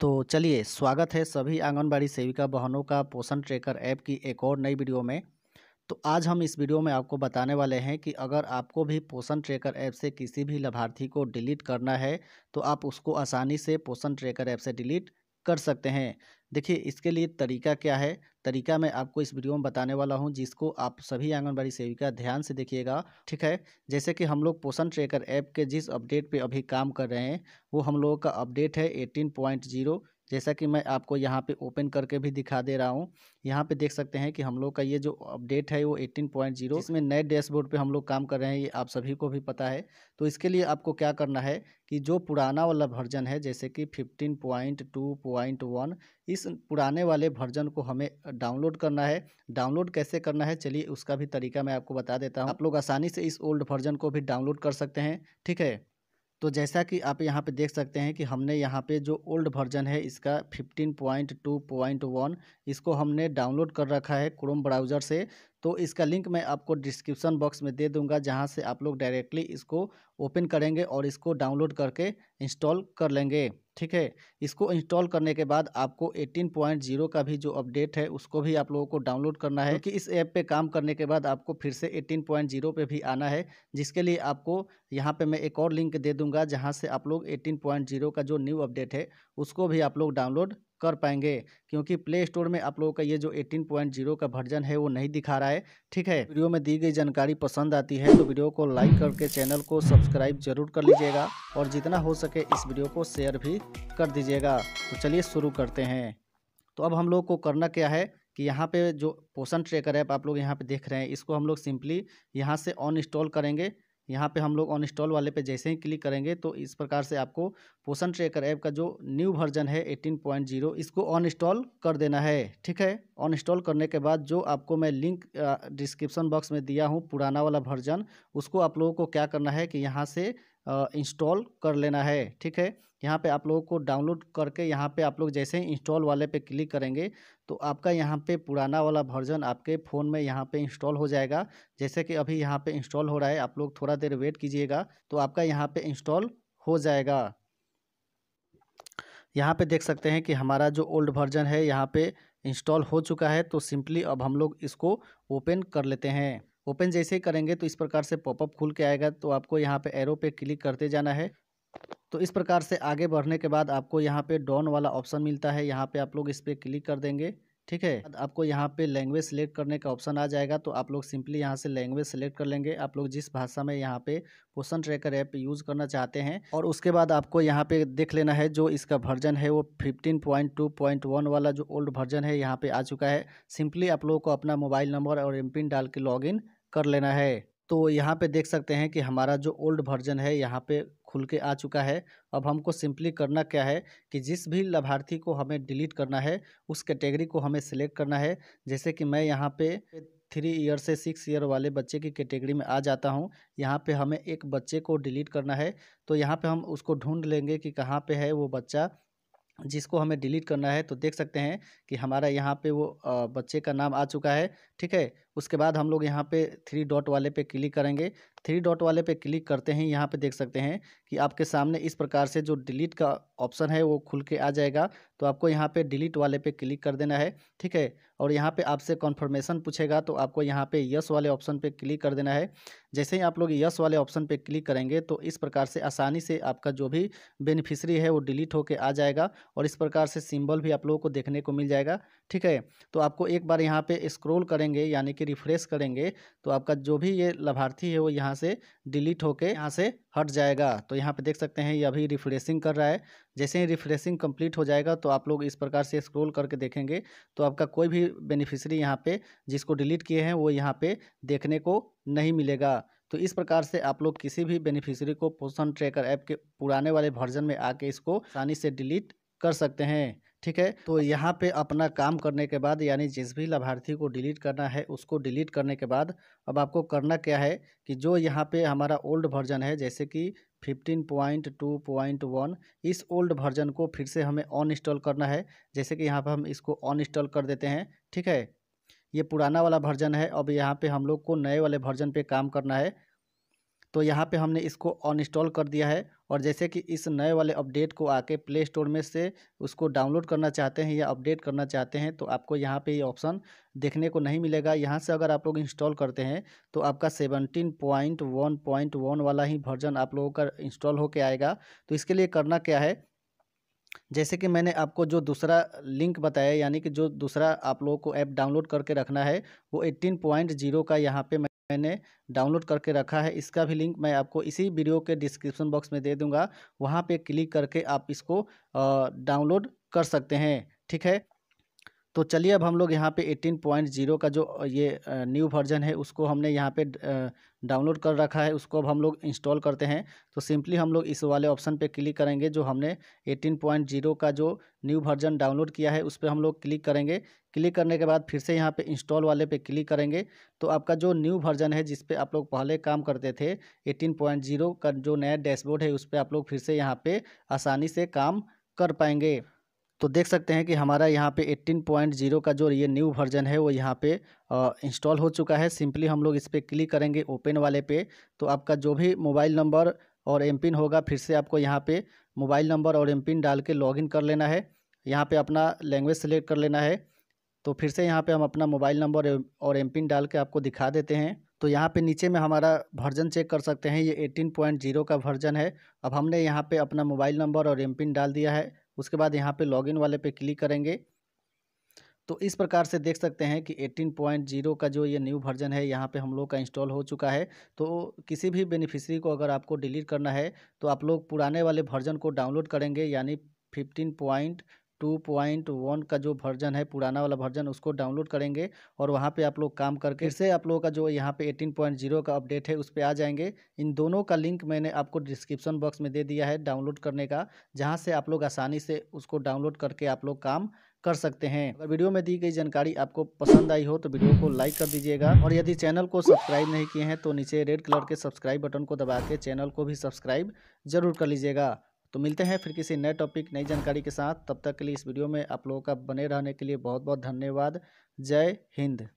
तो चलिए स्वागत है सभी आंगनबाड़ी सेविका बहनों का पोषण ट्रेकर ऐप की एक और नई वीडियो में तो आज हम इस वीडियो में आपको बताने वाले हैं कि अगर आपको भी पोषण ट्रेकर ऐप से किसी भी लाभार्थी को डिलीट करना है तो आप उसको आसानी से पोषण ट्रेकर ऐप से डिलीट कर सकते हैं देखिए इसके लिए तरीका क्या है तरीका मैं आपको इस वीडियो में बताने वाला हूं जिसको आप सभी आंगनबाड़ी सेविका ध्यान से देखिएगा ठीक है जैसे कि हम लोग पोषण ट्रेकर ऐप के जिस अपडेट पे अभी काम कर रहे हैं वो हम लोगों का अपडेट है 18.0 जैसा कि मैं आपको यहाँ पे ओपन करके भी दिखा दे रहा हूँ यहाँ पे देख सकते हैं कि हम लोग का ये जो अपडेट है वो 18.0 इसमें नए डैशबोर्ड पे हम लोग काम कर रहे हैं ये आप सभी को भी पता है तो इसके लिए आपको क्या करना है कि जो पुराना वाला वर्जन है जैसे कि 15.2.1 इस पुराने वाले वर्जन को हमें डाउनलोड करना है डाउनलोड कैसे करना है चलिए उसका भी तरीका मैं आपको बता देता हूँ आप लोग आसानी से इस ओल्ड वर्जन को भी डाउनलोड कर सकते हैं ठीक है तो जैसा कि आप यहाँ पे देख सकते हैं कि हमने यहाँ पे जो ओल्ड वर्जन है इसका 15.2.1 इसको हमने डाउनलोड कर रखा है क्रोम ब्राउज़र से तो इसका लिंक मैं आपको डिस्क्रिप्सन बॉक्स में दे दूंगा जहां से आप लोग डायरेक्टली इसको ओपन करेंगे और इसको डाउनलोड करके इंस्टॉल कर लेंगे ठीक है इसको इंस्टॉल करने के बाद आपको 18.0 का भी जो अपडेट है उसको भी आप लोगों को डाउनलोड करना है क्योंकि इस ऐप पे काम करने के बाद आपको फिर से 18.0 पे भी आना है जिसके लिए आपको यहाँ पे मैं एक और लिंक दे दूंगा जहाँ से आप लोग 18.0 का जो न्यू अपडेट है उसको भी आप लोग डाउनलोड कर पाएंगे क्योंकि प्ले स्टोर में आप लोगों का ये जो 18.0 का वर्जन है वो नहीं दिखा रहा है ठीक है वीडियो में दी गई जानकारी पसंद आती है तो वीडियो को लाइक करके चैनल को सब्सक्राइब जरूर कर लीजिएगा और जितना हो सके इस वीडियो को शेयर भी कर दीजिएगा तो चलिए शुरू करते हैं तो अब हम लोग को करना क्या है कि यहाँ पे जो पोषण ट्रेकर ऐप आप लोग यहाँ पे देख रहे हैं इसको हम लोग सिंपली यहाँ से ऑन इंस्टॉल करेंगे यहाँ पे हम लोग ऑन इंस्टॉल वाले पे जैसे ही क्लिक करेंगे तो इस प्रकार से आपको पोषण ट्रेकर ऐप का जो न्यू वर्जन है 18.0 इसको ऑन इंस्टॉल कर देना है ठीक है ऑन इंस्टॉल करने के बाद जो आपको मैं लिंक डिस्क्रिप्शन बॉक्स में दिया हूँ पुराना वाला वर्जन उसको आप लोगों को क्या करना है कि यहाँ से इंस्टॉल कर लेना है ठीक है यहाँ पे आप लोगों को डाउनलोड करके यहाँ पे आप लोग जैसे ही इंस्टॉल वाले पे क्लिक करेंगे तो आपका यहाँ पे पुराना वाला वर्जन आपके फ़ोन में यहाँ पे इंस्टॉल हो जाएगा जैसे कि अभी यहाँ पे इंस्टॉल हो रहा है आप लोग थोड़ा देर वेट कीजिएगा तो आपका यहाँ पे इंस्टॉल हो जाएगा यहाँ पे देख सकते हैं कि हमारा जो ओल्ड वर्जन है यहाँ पर इंस्टॉल हो चुका है तो सिंपली अब हम लोग इसको ओपन कर लेते हैं ओपन जैसे ही करेंगे तो इस प्रकार से पॉपअप खुल के आएगा तो आपको यहाँ पे एरो पे क्लिक करते जाना है तो इस प्रकार से आगे बढ़ने के बाद आपको यहाँ पे डॉन वाला ऑप्शन मिलता है यहाँ पे आप लोग इस पर क्लिक कर देंगे ठीक है आपको यहाँ पे लैंग्वेज सेलेक्ट करने का ऑप्शन आ जाएगा तो आप लोग सिंपली यहाँ से लैंग्वेज सेलेक्ट कर लेंगे आप लोग जिस भाषा में यहाँ पे क्वेश्चन ट्रैकर ऐप यूज़ करना चाहते हैं और उसके बाद आपको यहाँ पे देख लेना है जो इसका वर्जन है वो 15.2.1 वाला जो ओल्ड वर्जन है यहाँ पे आ चुका है सिंपली आप लोगों को अपना मोबाइल नंबर और एम पिन डाल के लॉग कर लेना है तो यहाँ पे देख सकते हैं कि हमारा जो ओल्ड वर्जन है यहाँ पे खुल के आ चुका है अब हमको सिंपली करना क्या है कि जिस भी लाभार्थी को हमें डिलीट करना है उस कैटेगरी को हमें सिलेक्ट करना है जैसे कि मैं यहाँ पे थ्री ईयर से सिक्स ईयर वाले बच्चे की कैटेगरी में आ जाता हूँ यहाँ पे हमें एक बच्चे को डिलीट करना है तो यहाँ पे हम उसको ढूंढ लेंगे कि कहाँ पे है वो बच्चा जिसको हमें डिलीट करना है तो देख सकते हैं कि हमारा यहाँ पे वो बच्चे का नाम आ चुका है ठीक है उसके बाद हम लोग यहाँ पे थ्री डॉट वाले पे क्लिक करेंगे थ्री डॉट वाले पे क्लिक करते हैं यहाँ पे देख सकते हैं कि आपके सामने इस प्रकार से जो डिलीट का ऑप्शन है वो खुल के आ जाएगा तो आपको यहाँ पे डिलीट वाले पे क्लिक कर देना है ठीक है और यहाँ पे आपसे कॉन्फर्मेशन पूछेगा तो आपको यहाँ पे यस वाले ऑप्शन पे क्लिक कर देना है जैसे ही आप लोग यस वाले ऑप्शन पे क्लिक करेंगे तो इस प्रकार से आसानी से आपका जो भी बेनिफिशरी है वो डिलीट होकर आ जाएगा और इस प्रकार से सिम्बल भी आप लोगों को देखने को मिल जाएगा ठीक है तो आपको एक बार यहाँ पर स्क्रोल करेंगे यानी कि रिफ्रेश करेंगे तो आपका जो भी ये लाभार्थी है वो यहाँ से डिलीट होके यहाँ से हट जाएगा तो यहाँ पे देख सकते हैं ये अभी रिफ्रेशिंग कर रहा है जैसे ही रिफ्रेशिंग कंप्लीट हो जाएगा तो आप लोग इस प्रकार से स्क्रॉल करके देखेंगे तो आपका कोई भी बेनिफिशरी यहाँ पे जिसको डिलीट किए हैं वो यहाँ पे देखने को नहीं मिलेगा तो इस प्रकार से आप लोग किसी भी बेनिफिशरी को पोषण ट्रैकर ऐप के पुराने वाले वर्जन में आके इसको आसानी से डिलीट कर सकते हैं ठीक है तो यहाँ पे अपना काम करने के बाद यानी जिस भी लाभार्थी को डिलीट करना है उसको डिलीट करने के बाद अब आपको करना क्या है कि जो यहाँ पे हमारा ओल्ड वर्जन है जैसे कि fifteen point two point one इस ओल्ड वर्जन को फिर से हमें ऑन इंस्टॉल करना है जैसे कि यहाँ पर हम इसको ऑन इंस्टॉल कर देते हैं ठीक है ये पुराना वाला वर्जन है अब यहाँ पर हम लोग को नए वाले वर्जन पर काम करना है तो यहाँ पे हमने इसको अनइंस्टॉल कर दिया है और जैसे कि इस नए वाले अपडेट को आके प्ले स्टोर में से उसको डाउनलोड करना चाहते हैं या अपडेट करना चाहते हैं तो आपको यहाँ पे ये यह ऑप्शन देखने को नहीं मिलेगा यहाँ से अगर आप लोग इंस्टॉल करते हैं तो आपका seventeen point one point one वाला ही वर्जन आप लोगों का इंस्टॉल होके आएगा तो इसके लिए करना क्या है जैसे कि मैंने आपको जो दूसरा लिंक बताया यानी कि जो दूसरा आप लोगों को ऐप डाउनलोड करके रखना है वो एट्टीन पॉइंट जीरो का यहाँ पे मैंने डाउनलोड करके रखा है इसका भी लिंक मैं आपको इसी वीडियो के डिस्क्रिप्शन बॉक्स में दे दूंगा वहाँ पे क्लिक करके आप इसको डाउनलोड कर सकते हैं ठीक है तो चलिए अब हम लोग यहाँ पे 18.0 का जो ये न्यू वर्जन है उसको हमने यहाँ पे डाउनलोड कर रखा है उसको अब हम लोग इंस्टॉल करते हैं तो सिंपली हम लोग इस वाले ऑप्शन पे क्लिक करेंगे जो हमने 18.0 का जो न्यू वर्जन डाउनलोड किया है उस पर हम लोग क्लिक करेंगे क्लिक करने के बाद फिर से यहाँ पे इंस्टॉल वाले पे क्लिक करेंगे तो आपका जो न्यू वर्जन है जिसपे आप लोग पहले काम करते थे 18.0 का जो नया डैशबोर्ड है उस पर आप लोग फिर से यहाँ पर आसानी से काम कर पाएंगे तो देख सकते हैं कि हमारा यहाँ पे 18.0 का जो ये न्यू वर्जन है वो यहाँ पे इंस्टॉल हो चुका है सिंपली हम लोग इस पर क्लिक करेंगे ओपन वाले पे तो आपका जो भी मोबाइल नंबर और एम पिन होगा फिर से आपको यहाँ पे मोबाइल नंबर और एम पिन डाल के लॉगिन कर लेना है यहाँ पे अपना लैंग्वेज सेलेक्ट कर लेना है तो फिर से यहाँ पर हम अपना मोबाइल नंबर और एम पिन डाल के आपको दिखा देते हैं तो यहाँ पे नीचे में हमारा वर्जन चेक कर सकते हैं ये 18.0 का वर्जन है अब हमने यहाँ पे अपना मोबाइल नंबर और एम पिन डाल दिया है उसके बाद यहाँ पे लॉगिन वाले पे क्लिक करेंगे तो इस प्रकार से देख सकते हैं कि 18.0 का जो ये न्यू वर्जन है यहाँ पे हम लोग का इंस्टॉल हो चुका है तो किसी भी बेनिफिशरी को अगर आपको डिलीट करना है तो आप लोग पुराने वाले वर्जन को डाउनलोड करेंगे यानी fifteen point two point one का जो वर्जन है पुराना वाला वर्जन उसको डाउनलोड करेंगे और वहाँ पे आप लोग काम करके फिर से आप लोगों का जो यहाँ पे एटीन पॉइंट जीरो का अपडेट है उस पर आ जाएंगे इन दोनों का लिंक मैंने आपको डिस्क्रिप्शन बॉक्स में दे दिया है डाउनलोड करने का जहाँ से आप लोग आसानी से उसको डाउनलोड करके आप लोग काम कर सकते हैं अगर वीडियो में दी गई जानकारी आपको पसंद आई हो तो वीडियो को लाइक कर दीजिएगा और यदि चैनल को सब्सक्राइब नहीं किए हैं तो नीचे रेड कलर के सब्सक्राइब बटन को दबा के चैनल को भी सब्सक्राइब जरूर कर लीजिएगा तो मिलते हैं फिर किसी नए टॉपिक नई जानकारी के साथ तब तक के लिए इस वीडियो में आप लोगों का बने रहने के लिए बहुत बहुत धन्यवाद जय हिंद